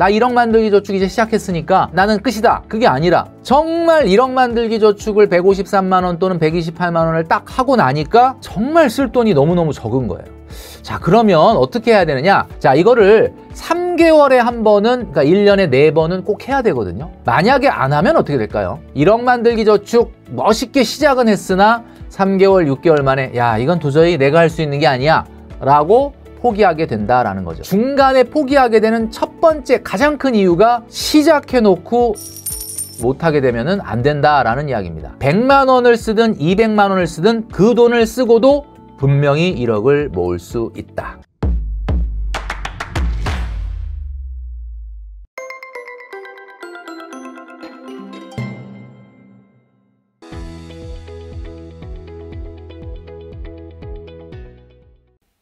나 1억 만들기 저축 이제 시작했으니까 나는 끝이다 그게 아니라 정말 1억 만들기 저축을 153만원 또는 128만원을 딱 하고 나니까 정말 쓸 돈이 너무너무 적은 거예요 자 그러면 어떻게 해야 되느냐 자 이거를 3개월에 한 번은 그러니까 1년에 4번은 꼭 해야 되거든요 만약에 안 하면 어떻게 될까요? 1억 만들기 저축 멋있게 시작은 했으나 3개월 6개월 만에 야 이건 도저히 내가 할 수 있는 게 아니야 라고 포기하게 된다라는 거죠. 중간에 포기하게 되는 첫 번째 가장 큰 이유가 시작해놓고 못하게 되면 안 된다라는 이야기입니다. 100만 원을 쓰든 200만 원을 쓰든 그 돈을 쓰고도 분명히 1억을 모을 수 있다.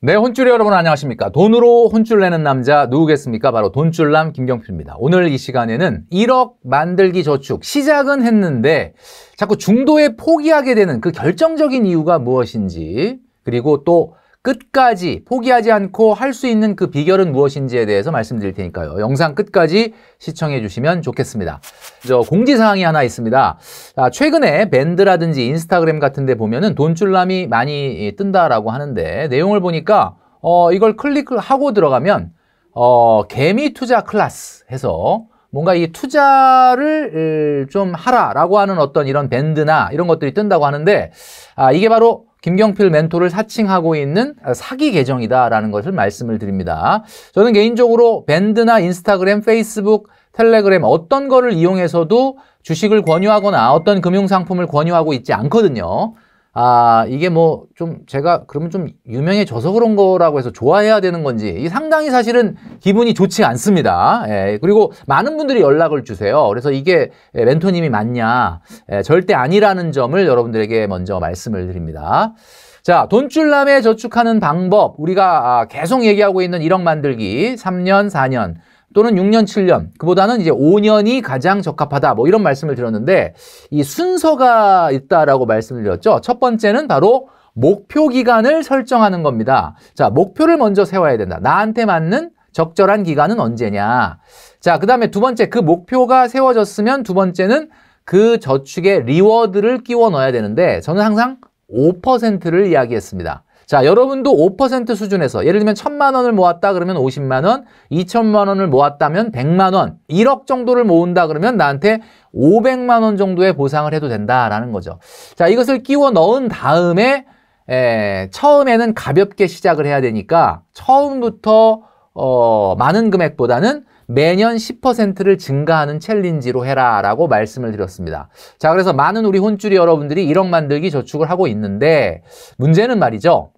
네, 혼쭐이 여러분 안녕하십니까? 돈으로 혼쭐 내는 남자 누구겠습니까? 바로 돈쭐남 김경필입니다. 오늘 이 시간에는 1억 만들기 저축 시작은 했는데 자꾸 중도에 포기하게 되는 그 결정적인 이유가 무엇인지 그리고 또 끝까지 포기하지 않고 할 수 있는 그 비결은 무엇인지에 대해서 말씀드릴 테니까요. 영상 끝까지 시청해 주시면 좋겠습니다. 저 공지사항이 하나 있습니다. 아, 최근에 밴드라든지 인스타그램 같은 데 보면은 돈줄남이 많이 예, 뜬다라고 하는데 내용을 보니까 어, 이걸 클릭하고 들어가면 어, 개미 투자 클래스 해서 뭔가 이 투자를 좀 하라라고 하는 어떤 이런 밴드나 이런 것들이 뜬다고 하는데 아, 이게 바로 김경필 멘토를 사칭하고 있는 사기 계정이다라는 것을 말씀을 드립니다. 저는 개인적으로 밴드나 인스타그램, 페이스북, 텔레그램 어떤 거를 이용해서도 주식을 권유하거나 어떤 금융상품을 권유하고 있지 않거든요. 아, 이게 뭐 좀 제가 그러면 좀 유명해져서 그런 거라고 해서 좋아해야 되는 건지 이 상당히 사실은 기분이 좋지 않습니다. 예, 그리고 많은 분들이 연락을 주세요. 그래서 이게 예, 멘토님이 맞냐? 예, 절대 아니라는 점을 여러분들에게 먼저 말씀을 드립니다. 자, 돈줄남에 저축하는 방법. 우리가 아, 계속 얘기하고 있는 1억 만들기 3년, 4년. 또는 6년, 7년, 그보다는 이제 5년이 가장 적합하다. 뭐 이런 말씀을 드렸는데 이 순서가 있다라고 말씀을 드렸죠. 첫 번째는 바로 목표 기간을 설정하는 겁니다. 자, 목표를 먼저 세워야 된다. 나한테 맞는 적절한 기간은 언제냐. 자, 그 다음에 두 번째, 그 목표가 세워졌으면 두 번째는 그 저축에 리워드를 끼워 넣어야 되는데 저는 항상 5%를 이야기했습니다. 자, 여러분도 5% 수준에서 예를 들면 천만 원을 모았다 그러면 50만 원, 2천만 원을 모았다면 100만 원, 1억 정도를 모은다 그러면 나한테 500만 원 정도의 보상을 해도 된다라는 거죠. 자, 이것을 끼워 넣은 다음에 에, 처음에는 가볍게 시작을 해야 되니까 처음부터 어, 많은 금액보다는 매년 10%를 증가하는 챌린지로 해라 라고 말씀을 드렸습니다. 자, 그래서 많은 우리 혼줄이 여러분들이 1억 만들기 저축을 하고 있는데 문제는 말이죠.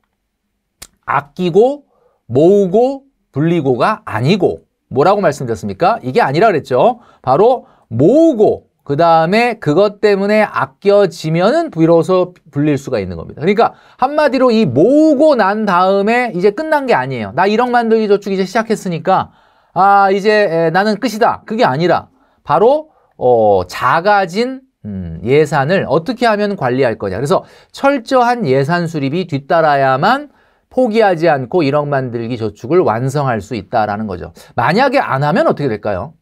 아끼고 모으고 불리고가 아니고 뭐라고 말씀드렸습니까? 이게 아니라 그랬죠. 바로 모으고 그 다음에 그것 때문에 아껴지면은 비로서 불릴 수가 있는 겁니다. 그러니까 한마디로 이 모으고 난 다음에 이제 끝난 게 아니에요. 나 1억 만들기 저축 이제 시작했으니까 아 이제 나는 끝이다. 그게 아니라 바로 어, 작아진 음, 예산을 어떻게 하면 관리할 거냐. 그래서 철저한 예산 수립이 뒤따라야만 포기하지 않고 1억 만들기 저축을 완성할 수 있다라는 거죠. 만약에 안 하면 어떻게 될까요?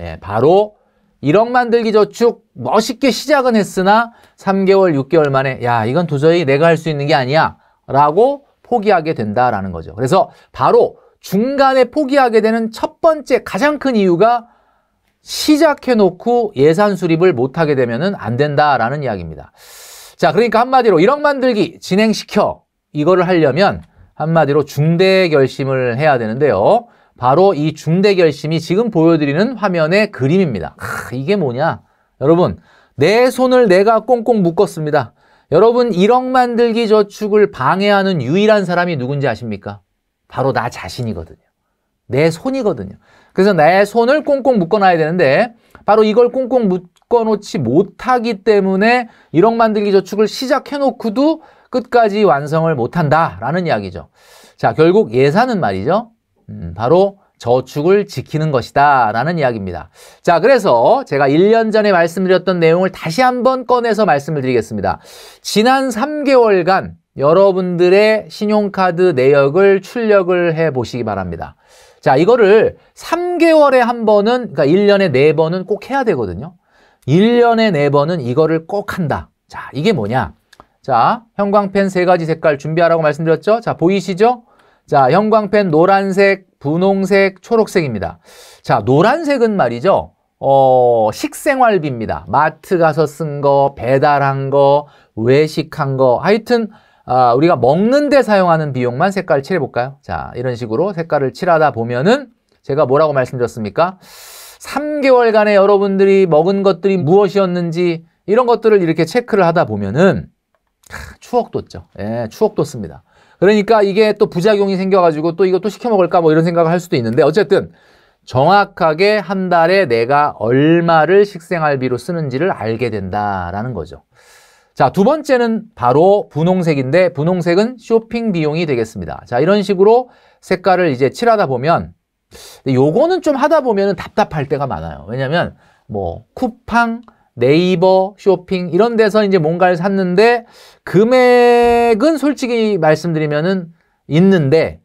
예, 바로 1억 만들기 저축 멋있게 시작은 했으나 3개월, 6개월 만에 야, 이건 도저히 내가 할 수 있는 게 아니야 라고 포기하게 된다라는 거죠. 그래서 바로 중간에 포기하게 되는 첫 번째 가장 큰 이유가 시작해놓고 예산 수립을 못하게 되면 안 된다라는 이야기입니다. 자, 그러니까 한마디로 1억 만들기 진행시켜 이거를 하려면 한마디로 중대 결심을 해야 되는데요. 바로 이 중대 결심이 지금 보여드리는 화면의 그림입니다. 아, 이게 뭐냐? 여러분, 내 손을 내가 꽁꽁 묶었습니다. 여러분, 1억 만들기 저축을 방해하는 유일한 사람이 누군지 아십니까? 바로 나 자신이거든요. 내 손이거든요. 그래서 내 손을 꽁꽁 묶어놔야 되는데 바로 이걸 꽁꽁 묶어놓지 못하기 때문에 1억 만들기 저축을 시작해놓고도 끝까지 완성을 못한다라는 이야기죠. 자, 결국 예산은 말이죠. 음, 바로 저축을 지키는 것이다 라는 이야기입니다. 자 그래서 제가 1년 전에 말씀드렸던 내용을 다시 한번 꺼내서 말씀을 드리겠습니다. 지난 3개월간 여러분들의 신용카드 내역을 출력을 해 보시기 바랍니다. 자 이거를 3개월에 한 번은 그러니까 1년에 4번은 꼭 해야 되거든요. 1년에 4번은 이거를 꼭 한다. 자 이게 뭐냐 자, 형광펜 세 가지 색깔 준비하라고 말씀드렸죠? 자, 보이시죠? 자, 형광펜 노란색, 분홍색, 초록색입니다. 자, 노란색은 말이죠. 어, 식생활비입니다. 마트 가서 쓴 거, 배달한 거, 외식한 거. 하여튼 아, 우리가 먹는 데 사용하는 비용만 색깔 칠해 볼까요? 자, 이런 식으로 색깔을 칠하다 보면은 제가 뭐라고 말씀드렸습니까? 3개월간에 여러분들이 먹은 것들이 무엇이었는지 이런 것들을 이렇게 체크를 하다 보면은 추억 돋죠. 예, 추억 돋습니다. 그러니까 이게 또 부작용이 생겨가지고 또 이것도 시켜 먹을까 뭐 이런 생각을 할 수도 있는데 어쨌든 정확하게 한 달에 내가 얼마를 식생활비로 쓰는지를 알게 된다라는 거죠. 자, 두 번째는 바로 분홍색인데 분홍색은 쇼핑 비용이 되겠습니다. 자, 이런 식으로 색깔을 이제 칠하다 보면 요거는 좀 하다 보면 답답할 때가 많아요. 왜냐면 뭐 쿠팡 네이버 쇼핑 이런 데서 이제 뭔가를 샀는데 금액은 솔직히 말씀드리면은 있는데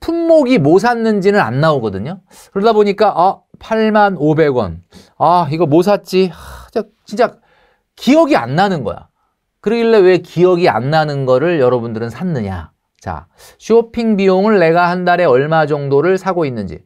품목이 뭐 샀는지는 안 나오거든요. 그러다 보니까 아 8만 500원 아 이거 뭐 샀지 하, 진짜 기억이 안 나는 거야. 그러길래 왜 기억이 안 나는 거를 여러분들은 샀느냐. 자 쇼핑 비용을 내가 한 달에 얼마 정도를 사고 있는지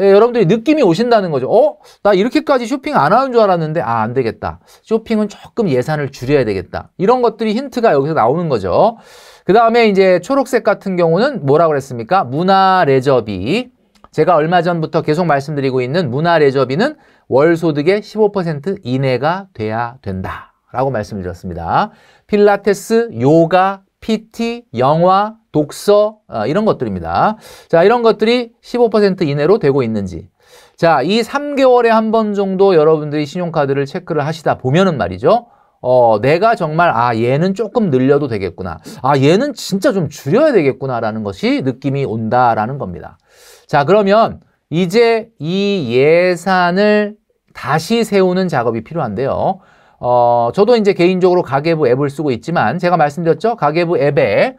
예, 여러분들이 느낌이 오신다는 거죠. 어? 나 이렇게까지 쇼핑 안 하는 줄 알았는데 아, 안 되겠다. 쇼핑은 조금 예산을 줄여야 되겠다. 이런 것들이 힌트가 여기서 나오는 거죠. 그 다음에 이제 초록색 같은 경우는 뭐라 고 그랬습니까? 문화 레저비. 제가 얼마 전부터 계속 말씀드리고 있는 문화 레저비는 월 소득의 15% 이내가 돼야 된다. 라고 말씀드렸습니다. 필라테스, 요가, PT, 영화, 독서 어, 이런 것들입니다. 자, 이런 것들이 15% 이내로 되고 있는지. 자, 이 3개월에 한 번 정도 여러분들이 신용카드를 체크를 하시다 보면은 말이죠. 어, 내가 정말 아, 얘는 조금 늘려도 되겠구나. 아, 얘는 진짜 좀 줄여야 되겠구나라는 것이 느낌이 온다라는 겁니다. 자, 그러면 이제 이 예산을 다시 세우는 작업이 필요한데요. 어, 저도 이제 개인적으로 가계부 앱을 쓰고 있지만 제가 말씀드렸죠. 가계부 앱에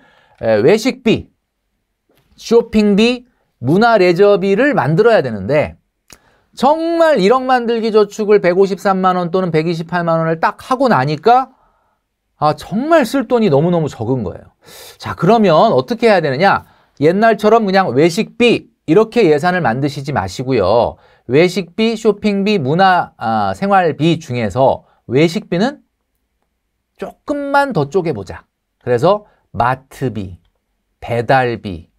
외식비, 쇼핑비, 문화 레저비를 만들어야 되는데 정말 1억 만들기 저축을 153만 원 또는 128만 원을 딱 하고 나니까 아, 정말 쓸 돈이 너무너무 적은 거예요. 자, 그러면 어떻게 해야 되느냐? 옛날처럼 그냥 외식비 이렇게 예산을 만드시지 마시고요. 외식비, 쇼핑비, 문화 아, 생활비 중에서 외식비는 조금만 더 쪼개보자. 그래서 마트비, 배달비,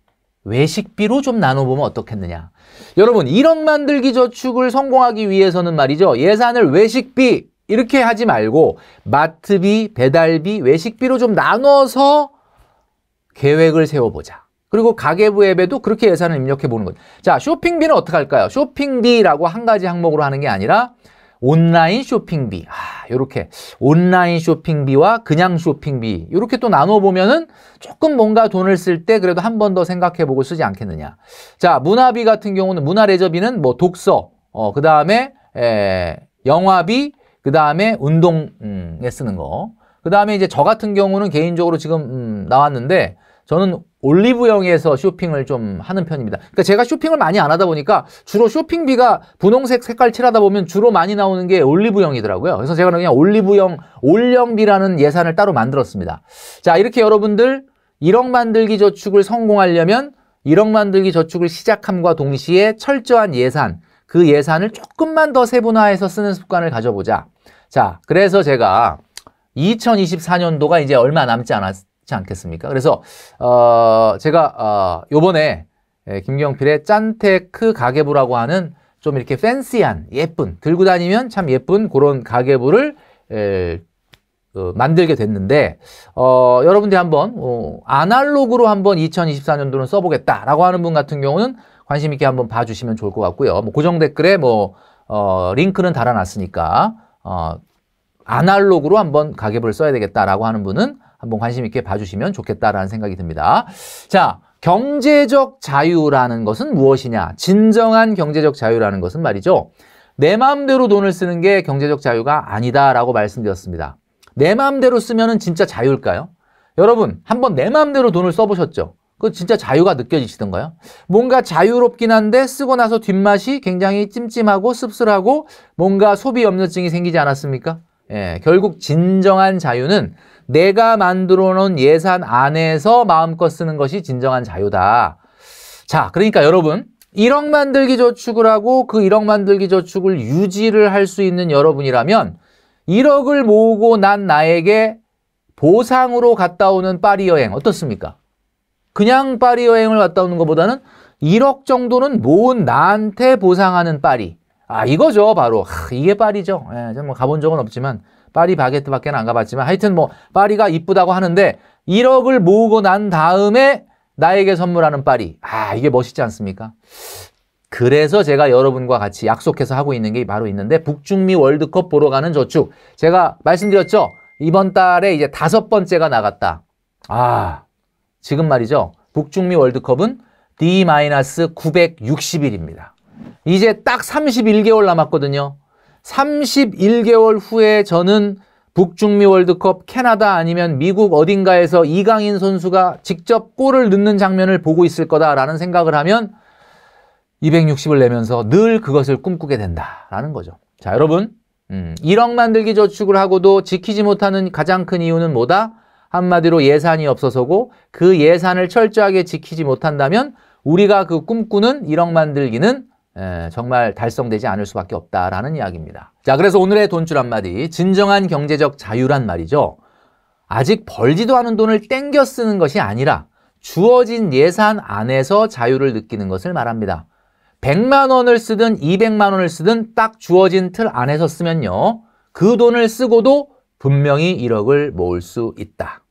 외식비로 좀 나눠보면 어떻겠느냐. 여러분 1억 만들기 저축을 성공하기 위해서는 말이죠. 예산을 외식비 이렇게 하지 말고 마트비, 배달비, 외식비로 좀 나눠서 계획을 세워보자. 그리고 가계부 앱에도 그렇게 예산을 입력해 보는 거죠. 자, 쇼핑비는 어떻게 할까요? 쇼핑비라고 한 가지 항목으로 하는 게 아니라 온라인 쇼핑비. 아, 이렇게 온라인 쇼핑비와 그냥 쇼핑비 이렇게 또 나눠보면은 조금 뭔가 돈을 쓸 때 그래도 한 번 더 생각해보고 쓰지 않겠느냐. 자, 문화비 같은 경우는 문화레저비는 뭐 독서, 어, 그 다음에 영화비, 그 다음에 운동에 음, 쓰는 거. 그 다음에 이제 저 같은 경우는 개인적으로 지금 음, 나왔는데 저는 올리브영에서 쇼핑을 좀 하는 편입니다. 그러니까 제가 쇼핑을 많이 안 하다 보니까 주로 쇼핑비가 분홍색 색깔 칠하다 보면 주로 많이 나오는 게 올리브영이더라고요. 그래서 제가 그냥 올리브영 올영비라는 예산을 따로 만들었습니다. 자, 이렇게 여러분들 1억 만들기 저축을 성공하려면 1억 만들기 저축을 시작함과 동시에 철저한 예산, 그 예산을 조금만 더 세분화해서 쓰는 습관을 가져보자. 자, 그래서 제가 2024년도가 이제 얼마 남지 않았, 지 않겠습니까? 그래서 어, 제가 어, 요번에 예, 김경필의 짠테크 가계부라고 하는 좀 이렇게 팬시한 예쁜 들고 다니면 참 예쁜 그런 가계부를 예, 어, 만들게 됐는데 어, 여러분들이 한번 어, 아날로그로 한번 2024년도는 써보겠다라고 하는 분 같은 경우는 관심 있게 한번 봐주시면 좋을 것 같고요. 뭐 고정 댓글에 뭐 어, 링크는 달아놨으니까 어, 아날로그로 한번 가계부를 써야 되겠다라고 하는 분은 한번 관심 있게 봐주시면 좋겠다라는 생각이 듭니다. 자, 경제적 자유라는 것은 무엇이냐? 진정한 경제적 자유라는 것은 말이죠. 내 마음대로 돈을 쓰는 게 경제적 자유가 아니다라고 말씀드렸습니다. 내 마음대로 쓰면 진짜 자유일까요? 여러분, 한번 내 마음대로 돈을 써보셨죠? 그 진짜 자유가 느껴지시던가요? 뭔가 자유롭긴 한데 쓰고 나서 뒷맛이 굉장히 찜찜하고 씁쓸하고 뭔가 소비 염려증이 생기지 않았습니까? 예, 결국 진정한 자유는 내가 만들어 놓은 예산 안에서 마음껏 쓰는 것이 진정한 자유다. 자, 그러니까 여러분 1억 만들기 저축을 하고 그 1억 만들기 저축을 유지를 할 수 있는 여러분이라면 1억을 모으고 난 나에게 보상으로 갔다 오는 파리 여행 어떻습니까? 그냥 파리 여행을 갔다 오는 것보다는 1억 정도는 모은 나한테 보상하는 파리 아, 이거죠. 바로. 하, 이게 파리죠. 예, 저뭐 가본 적은 없지만, 파리 바게트밖에 안 가봤지만, 하여튼 뭐, 파리가 이쁘다고 하는데, 1억을 모으고 난 다음에 나에게 선물하는 파리. 아, 이게 멋있지 않습니까? 그래서 제가 여러분과 같이 약속해서 하고 있는 게 바로 있는데, 북중미 월드컵 보러 가는 저축. 제가 말씀드렸죠? 이번 달에 이제 다섯 번째가 나갔다. 아, 지금 말이죠. 북중미 월드컵은 D-960일입니다. 이제 딱 31개월 남았거든요. 31개월 후에 저는 북중미 월드컵 캐나다 아니면 미국 어딘가에서 이강인 선수가 직접 골을 넣는 장면을 보고 있을 거다라는 생각을 하면 260을 내면서 늘 그것을 꿈꾸게 된다라는 거죠. 자, 여러분. 음, 1억 만들기 저축을 하고도 지키지 못하는 가장 큰 이유는 뭐다? 한마디로 예산이 없어서고 그 예산을 철저하게 지키지 못한다면 우리가 그 꿈꾸는 1억 만들기는 에, 예, 정말 달성되지 않을 수밖에 없다라는 이야기입니다. 자, 그래서 오늘의 돈줄 한마디, 진정한 경제적 자유란 말이죠. 아직 벌지도 않은 돈을 땡겨 쓰는 것이 아니라 주어진 예산 안에서 자유를 느끼는 것을 말합니다. 100만 원을 쓰든 200만 원을 쓰든 딱 주어진 틀 안에서 쓰면요. 그 돈을 쓰고도 분명히 1억을 모을 수 있다.